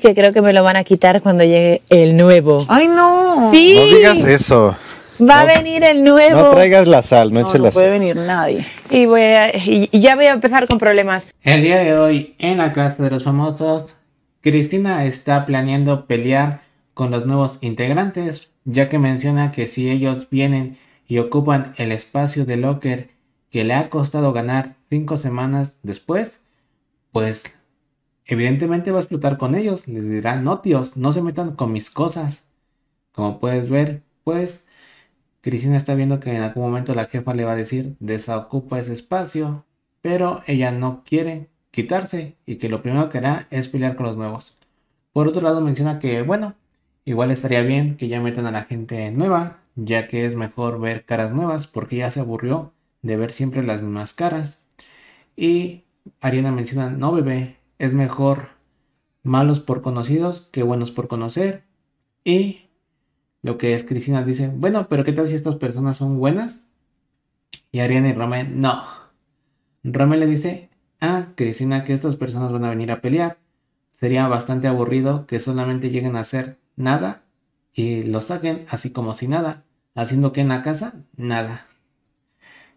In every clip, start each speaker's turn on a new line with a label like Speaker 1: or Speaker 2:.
Speaker 1: que creo que me lo van a quitar cuando llegue el nuevo. ¡Ay, no! No digas eso. Va a venir el nuevo. No traigas la sal, no, no la sal. No puede venir nadie. Y, voy y ya voy a empezar con problemas. El día de hoy, en la Casa de los Famosos, Cristina está planeando pelear con los nuevos integrantes, ya que menciona que si ellos vienen y ocupan el espacio de Locker que le ha costado ganar cinco semanas después, pues evidentemente va a explotar con ellos. Les dirá, no tíos, no se metan con mis cosas. Como puedes ver, pues Cristina está viendo que en algún momento la jefa le va a decir, desocupa ese espacio, pero ella no quiere quitarse y que lo primero que hará es pelear con los nuevos. Por otro lado menciona que, bueno, igual estaría bien que ya metan a la gente nueva, ya que es mejor ver caras nuevas porque ya se aburrió de ver siempre las mismas caras. Y Ariana menciona, no bebé, es mejor malos por conocidos que buenos por conocer. Y lo que es Cristina dice, bueno, pero ¿qué tal si estas personas son buenas? Y Ariana y no. Roman le dice a ah, Cristina que estas personas van a venir a pelear. Sería bastante aburrido que solamente lleguen a hacer nada y lo saquen así como si nada, haciendo que en la casa nada.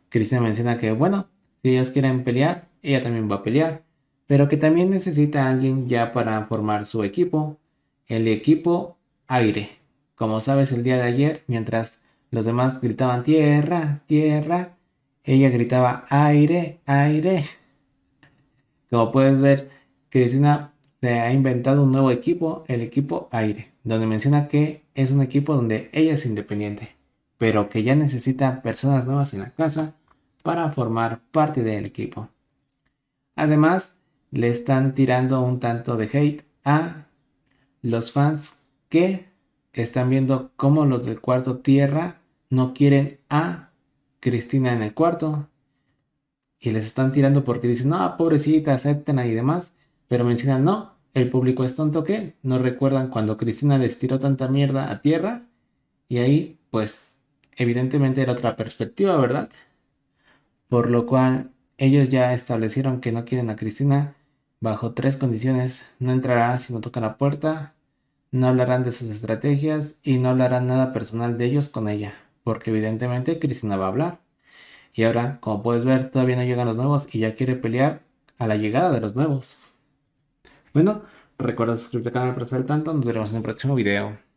Speaker 1: Cristina menciona que bueno, si ellos quieren pelear, ella también va a pelear pero que también necesita a alguien ya para formar su equipo, el equipo aire. Como sabes, el día de ayer, mientras los demás gritaban tierra, tierra, ella gritaba aire, aire. Como puedes ver, Cristina se ha inventado un nuevo equipo, el equipo aire, donde menciona que es un equipo donde ella es independiente, pero que ya necesita personas nuevas en la casa para formar parte del equipo. Además, le están tirando un tanto de hate a los fans que están viendo cómo los del cuarto tierra no quieren a Cristina en el cuarto. Y les están tirando porque dicen, no, pobrecita, acepten y demás. Pero mencionan, no, el público es tonto que no recuerdan cuando Cristina les tiró tanta mierda a tierra. Y ahí, pues, evidentemente era otra perspectiva, ¿verdad? Por lo cual, ellos ya establecieron que no quieren a Cristina Bajo tres condiciones, no entrará si no toca la puerta, no hablarán de sus estrategias y no hablarán nada personal de ellos con ella, porque evidentemente Cristina va a hablar. Y ahora, como puedes ver, todavía no llegan los nuevos y ya quiere pelear a la llegada de los nuevos. Bueno, recuerda suscribirte al canal para estar al tanto, nos veremos en el próximo video.